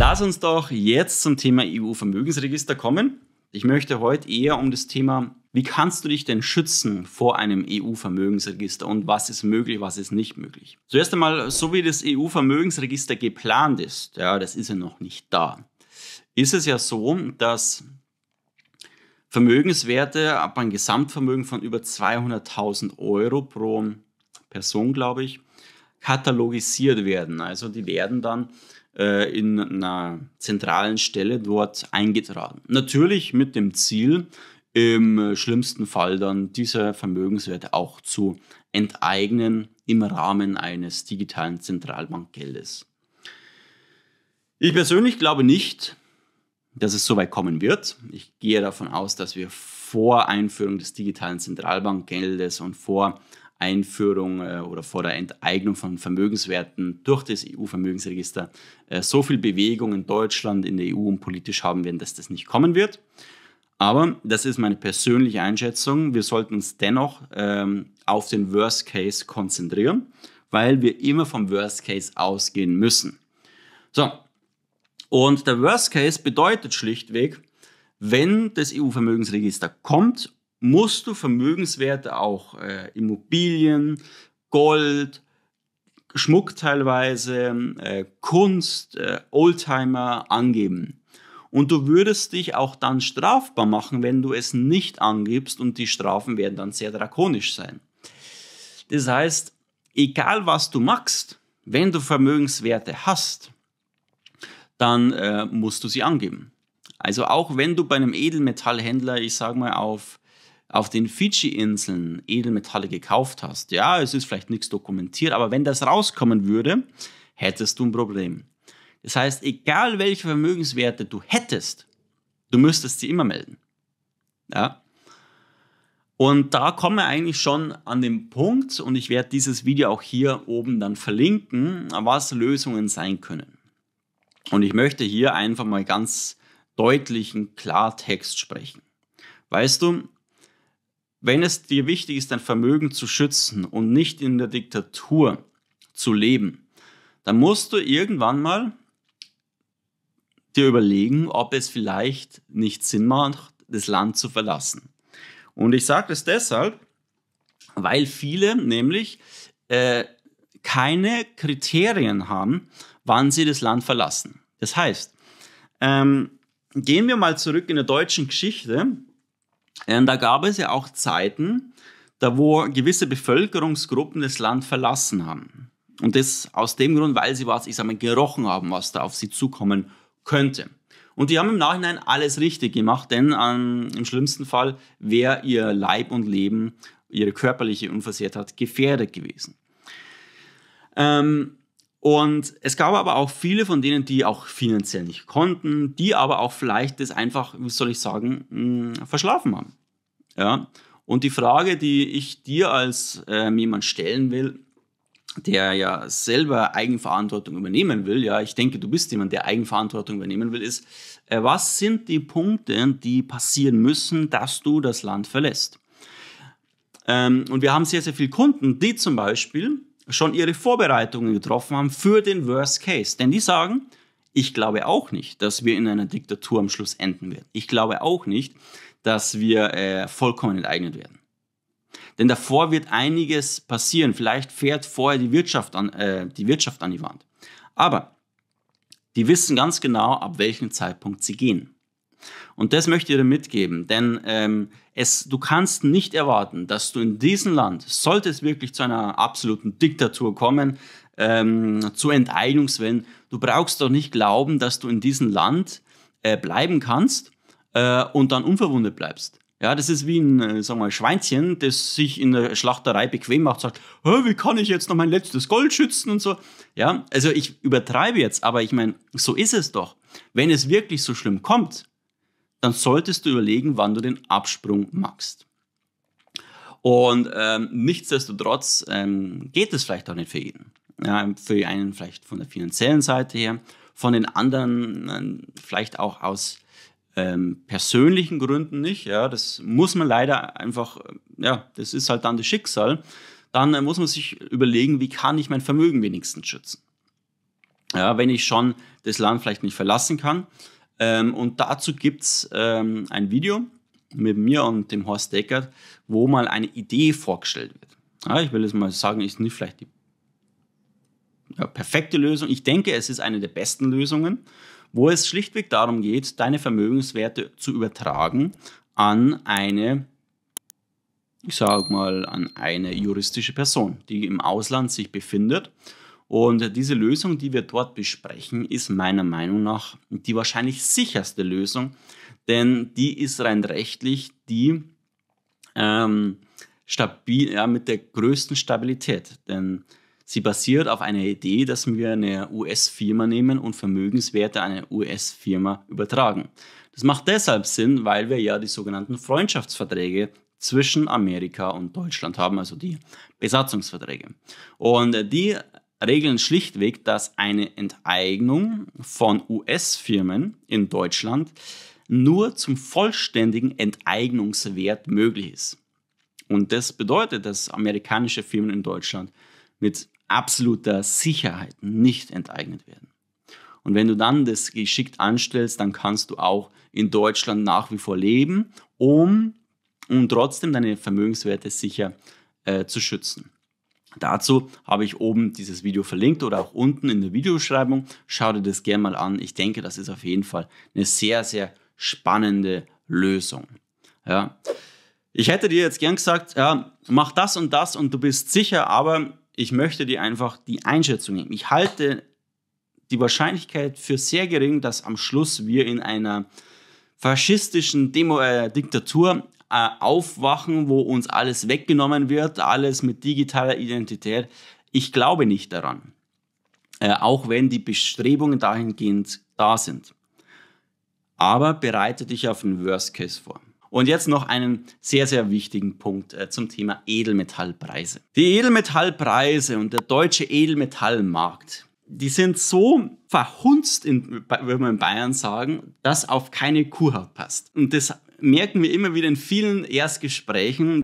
Lass uns doch jetzt zum Thema EU-Vermögensregister kommen. Ich möchte heute eher um das Thema, wie kannst du dich denn schützen vor einem EU-Vermögensregister und was ist möglich, was ist nicht möglich. Zuerst einmal, so wie das EU-Vermögensregister geplant ist, ja, das ist ja noch nicht da, ist es ja so, dass Vermögenswerte ab einem Gesamtvermögen von über 200.000 Euro pro Person, glaube ich, katalogisiert werden. Also die werden dann äh, in einer zentralen Stelle dort eingetragen. Natürlich mit dem Ziel, im schlimmsten Fall dann diese Vermögenswerte auch zu enteignen im Rahmen eines digitalen Zentralbankgeldes. Ich persönlich glaube nicht, dass es so weit kommen wird. Ich gehe davon aus, dass wir vor Einführung des digitalen Zentralbankgeldes und vor Einführung äh, oder vor der Enteignung von Vermögenswerten durch das EU-Vermögensregister äh, so viel Bewegung in Deutschland, in der EU und politisch haben werden, dass das nicht kommen wird. Aber das ist meine persönliche Einschätzung. Wir sollten uns dennoch ähm, auf den Worst Case konzentrieren, weil wir immer vom Worst Case ausgehen müssen. So, und der Worst Case bedeutet schlichtweg, wenn das EU-Vermögensregister kommt musst du Vermögenswerte auch, äh, Immobilien, Gold, Schmuck teilweise, äh, Kunst, äh, Oldtimer angeben. Und du würdest dich auch dann strafbar machen, wenn du es nicht angibst und die Strafen werden dann sehr drakonisch sein. Das heißt, egal was du machst, wenn du Vermögenswerte hast, dann äh, musst du sie angeben. Also auch wenn du bei einem Edelmetallhändler, ich sage mal, auf auf den Fidschi-Inseln Edelmetalle gekauft hast, ja, es ist vielleicht nichts dokumentiert, aber wenn das rauskommen würde, hättest du ein Problem. Das heißt, egal welche Vermögenswerte du hättest, du müsstest sie immer melden. Ja? Und da kommen wir eigentlich schon an den Punkt, und ich werde dieses Video auch hier oben dann verlinken, was Lösungen sein können. Und ich möchte hier einfach mal ganz deutlichen Klartext sprechen. Weißt du, wenn es dir wichtig ist, dein Vermögen zu schützen und nicht in der Diktatur zu leben, dann musst du irgendwann mal dir überlegen, ob es vielleicht nicht Sinn macht, das Land zu verlassen. Und ich sage das deshalb, weil viele nämlich äh, keine Kriterien haben, wann sie das Land verlassen. Das heißt, ähm, gehen wir mal zurück in der deutschen Geschichte ähm, da gab es ja auch Zeiten, da wo gewisse Bevölkerungsgruppen das Land verlassen haben. Und das aus dem Grund, weil sie was, ich sag mal, gerochen haben, was da auf sie zukommen könnte. Und die haben im Nachhinein alles richtig gemacht, denn ähm, im schlimmsten Fall wäre ihr Leib und Leben, ihre körperliche Unversehrtheit gefährdet gewesen. Ähm, und es gab aber auch viele von denen, die auch finanziell nicht konnten, die aber auch vielleicht das einfach, wie soll ich sagen, mm, verschlafen haben. Ja? Und die Frage, die ich dir als ähm, jemand stellen will, der ja selber Eigenverantwortung übernehmen will, ja, ich denke, du bist jemand, der Eigenverantwortung übernehmen will, ist, äh, was sind die Punkte, die passieren müssen, dass du das Land verlässt? Ähm, und wir haben sehr, sehr viele Kunden, die zum Beispiel schon ihre Vorbereitungen getroffen haben für den Worst Case. Denn die sagen, ich glaube auch nicht, dass wir in einer Diktatur am Schluss enden werden. Ich glaube auch nicht, dass wir äh, vollkommen enteignet werden. Denn davor wird einiges passieren. Vielleicht fährt vorher die Wirtschaft an, äh, die, Wirtschaft an die Wand. Aber die wissen ganz genau, ab welchem Zeitpunkt sie gehen. Und das möchte ich dir mitgeben, denn ähm, es, du kannst nicht erwarten, dass du in diesem Land, sollte es wirklich zu einer absoluten Diktatur kommen, ähm, zu Enteignungswellen, du brauchst doch nicht glauben, dass du in diesem Land äh, bleiben kannst äh, und dann unverwundet bleibst. Ja, das ist wie ein, äh, sagen wir, Schweinchen, das sich in der Schlachterei bequem macht, sagt, wie kann ich jetzt noch mein letztes Gold schützen und so. Ja, also ich übertreibe jetzt, aber ich meine, so ist es doch. Wenn es wirklich so schlimm kommt, dann solltest du überlegen, wann du den Absprung machst. Und ähm, nichtsdestotrotz ähm, geht es vielleicht auch nicht für jeden. Ja, für einen vielleicht von der finanziellen Seite her, von den anderen äh, vielleicht auch aus ähm, persönlichen Gründen nicht. Ja, das muss man leider einfach, äh, ja, das ist halt dann das Schicksal. Dann äh, muss man sich überlegen, wie kann ich mein Vermögen wenigstens schützen? Ja, wenn ich schon das Land vielleicht nicht verlassen kann, ähm, und dazu gibt es ähm, ein Video mit mir und dem Horst Deckert, wo mal eine Idee vorgestellt wird. Ja, ich will jetzt mal sagen, ist nicht vielleicht die ja, perfekte Lösung. Ich denke, es ist eine der besten Lösungen, wo es schlichtweg darum geht, deine Vermögenswerte zu übertragen an eine, ich sage mal, an eine juristische Person, die im Ausland sich befindet und diese Lösung, die wir dort besprechen, ist meiner Meinung nach die wahrscheinlich sicherste Lösung, denn die ist rein rechtlich die ähm, stabil, ja, mit der größten Stabilität. Denn sie basiert auf einer Idee, dass wir eine US-Firma nehmen und Vermögenswerte einer US-Firma übertragen. Das macht deshalb Sinn, weil wir ja die sogenannten Freundschaftsverträge zwischen Amerika und Deutschland haben, also die Besatzungsverträge. Und die regeln schlichtweg, dass eine Enteignung von US-Firmen in Deutschland nur zum vollständigen Enteignungswert möglich ist. Und das bedeutet, dass amerikanische Firmen in Deutschland mit absoluter Sicherheit nicht enteignet werden. Und wenn du dann das geschickt anstellst, dann kannst du auch in Deutschland nach wie vor leben, um, um trotzdem deine Vermögenswerte sicher äh, zu schützen. Dazu habe ich oben dieses Video verlinkt oder auch unten in der Videobeschreibung. Schau dir das gerne mal an. Ich denke, das ist auf jeden Fall eine sehr, sehr spannende Lösung. Ja. Ich hätte dir jetzt gern gesagt, ja, mach das und das und du bist sicher, aber ich möchte dir einfach die Einschätzung geben. Ich halte die Wahrscheinlichkeit für sehr gering, dass am Schluss wir in einer faschistischen Demo äh, Diktatur äh, aufwachen, wo uns alles weggenommen wird, alles mit digitaler Identität. Ich glaube nicht daran, äh, auch wenn die Bestrebungen dahingehend da sind. Aber bereite dich auf den Worst Case vor. Und jetzt noch einen sehr, sehr wichtigen Punkt äh, zum Thema Edelmetallpreise. Die Edelmetallpreise und der deutsche Edelmetallmarkt, die sind so verhunzt, in, würde man in Bayern sagen, dass auf keine Kuhhaut passt. Und das merken wir immer wieder in vielen Erstgesprächen,